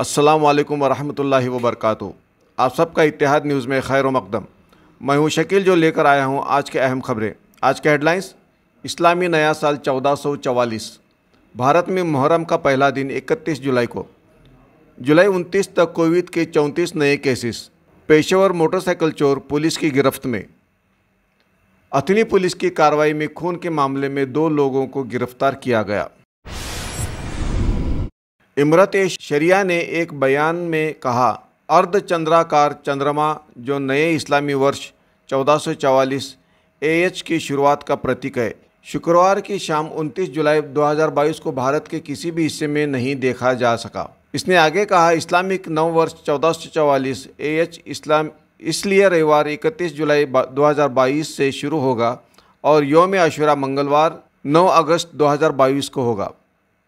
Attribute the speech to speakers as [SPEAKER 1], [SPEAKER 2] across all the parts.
[SPEAKER 1] असलकम व वबरक आप सबका इतिहाद न्यूज़ में खैर मकदम मैं हूं शकील जो लेकर आया हूँ आज के अहम खबरें आज के हेडलाइंस इस्लामी नया साल चौदह भारत में मुहर्रम का पहला दिन 31 जुलाई को जुलाई 29 तक कोविड के 34 नए केसेस पेशेवर मोटरसाइकिल चोर पुलिस की गिरफ्त में अथनी पुलिस की कार्रवाई में खून के मामले में दो लोगों को गिरफ्तार किया गया इमरत शरिया ने एक बयान में कहा अर्धचंद्राकार चंद्रमा जो नए इस्लामी वर्ष 1444 एएच की शुरुआत का प्रतीक है शुक्रवार की शाम 29 जुलाई 2022 को भारत के किसी भी हिस्से में नहीं देखा जा सका इसने आगे कहा इस्लामिक नव वर्ष चौदह सौ एच इस्लाम इसलिए रविवार 31 जुलाई 2022 से शुरू होगा और योम आशुरा मंगलवार 9 अगस्त 2022 को होगा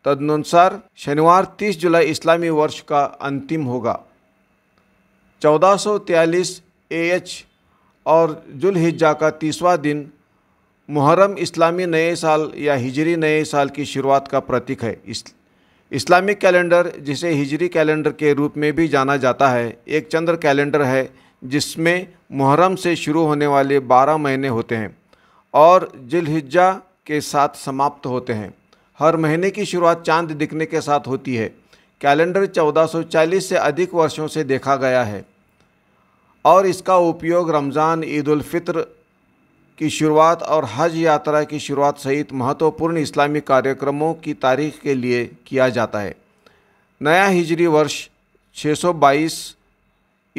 [SPEAKER 1] तदनुसार शनिवार 30 जुलाई इस्लामी वर्ष का अंतिम होगा चौदह सौ तयालीस एच और जुल्हिज्जा का तीसवा दिन मुहर्रम इस्लामी नए साल या हिजरी नए साल की शुरुआत का प्रतीक है इस इस्लामिक कैलेंडर जिसे हिजरी कैलेंडर के रूप में भी जाना जाता है एक चंद्र कैलेंडर है जिसमें मुहर्रम से शुरू होने वाले बारह महीने होते हैं और जिलहिज्जा के साथ समाप्त होते हैं हर महीने की शुरुआत चांद दिखने के साथ होती है कैलेंडर 1440 से अधिक वर्षों से देखा गया है और इसका उपयोग रमज़ान ईदालफ़ित्र की शुरुआत और हज यात्रा की शुरुआत सहित महत्वपूर्ण इस्लामी कार्यक्रमों की तारीख के लिए किया जाता है नया हिजरी वर्ष 622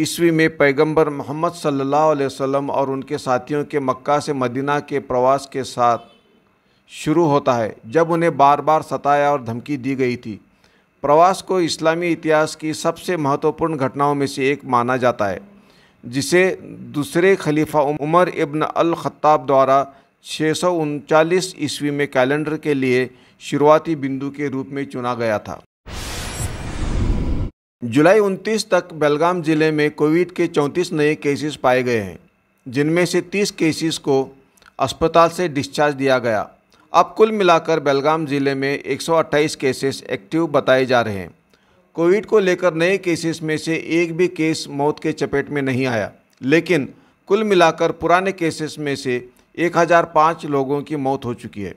[SPEAKER 1] ईस्वी में पैगंबर मोहम्मद सल्लल्लाहु अलैहि वसल्लम और उनके साथियों के मक्का से मदीना के प्रवास के साथ शुरू होता है जब उन्हें बार बार सताया और धमकी दी गई थी प्रवास को इस्लामी इतिहास की सबसे महत्वपूर्ण घटनाओं में से एक माना जाता है जिसे दूसरे खलीफा उमर इब्न अल ख़त्ताब द्वारा छः ईस्वी में कैलेंडर के लिए शुरुआती बिंदु के रूप में चुना गया था जुलाई 29 तक बेलगाम ज़िले में कोविड के 34 नए केसेस पाए गए हैं जिनमें से 30 केसेस को अस्पताल से डिस्चार्ज दिया गया अब कुल मिलाकर बेलगाम ज़िले में 128 केसेस एक्टिव बताए जा रहे हैं कोविड को लेकर नए केसेस में से एक भी केस मौत के चपेट में नहीं आया लेकिन कुल मिलाकर पुराने केसेस में से 1005 लोगों की मौत हो चुकी है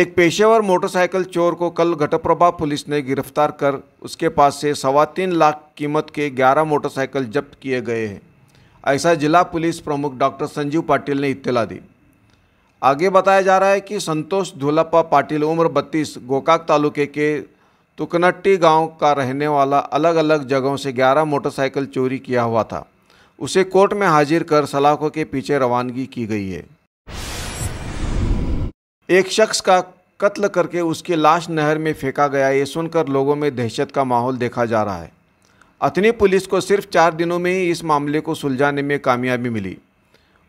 [SPEAKER 1] एक पेशेवर मोटरसाइकिल चोर को कल घटप्रभा पुलिस ने गिरफ्तार कर उसके पास से सवा तीन लाख कीमत के 11 मोटरसाइकिल जब्त किए गए हैं ऐसा जिला पुलिस प्रमुख डॉक्टर संजीव पाटिल ने इत्तला दी आगे बताया जा रहा है कि संतोष धुलप्पा पाटिल उम्र 32 गोकाक तालुके के तुकनट्टी गांव का रहने वाला अलग अलग जगहों से 11 मोटरसाइकिल चोरी किया हुआ था उसे कोर्ट में हाजिर कर सलाखों के पीछे रवानगी की गई है एक शख्स का कत्ल करके उसकी लाश नहर में फेंका गया ये सुनकर लोगों में दहशत का माहौल देखा जा रहा है अथनी पुलिस को सिर्फ चार दिनों में ही इस मामले को सुलझाने में कामयाबी मिली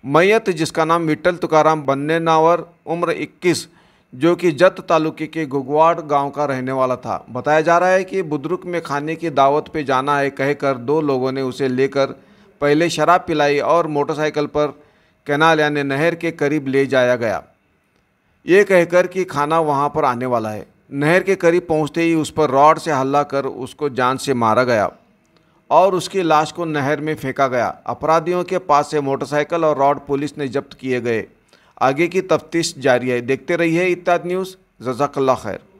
[SPEAKER 1] मैयत जिसका नाम विट्ठल तुकाराम बन्ने नावर उम्र 21 जो कि जत तालुके के गुगवाड़ गांव का रहने वाला था बताया जा रहा है कि बुद्रुक में खाने की दावत पे जाना है कहकर दो लोगों ने उसे लेकर पहले शराब पिलाई और मोटरसाइकिल पर कैनाल यानी नहर के करीब ले जाया गया ये कहकर कि खाना वहाँ पर आने वाला है नहर के करीब पहुँचते ही उस पर रॉड से हल्ला कर उसको जान से मारा गया और उसकी लाश को नहर में फेंका गया अपराधियों के पास से मोटरसाइकिल और रॉड पुलिस ने जब्त किए गए आगे की तफ्तीश जारी है देखते रहिए इत्ताद न्यूज़ जजाकल्ला खैर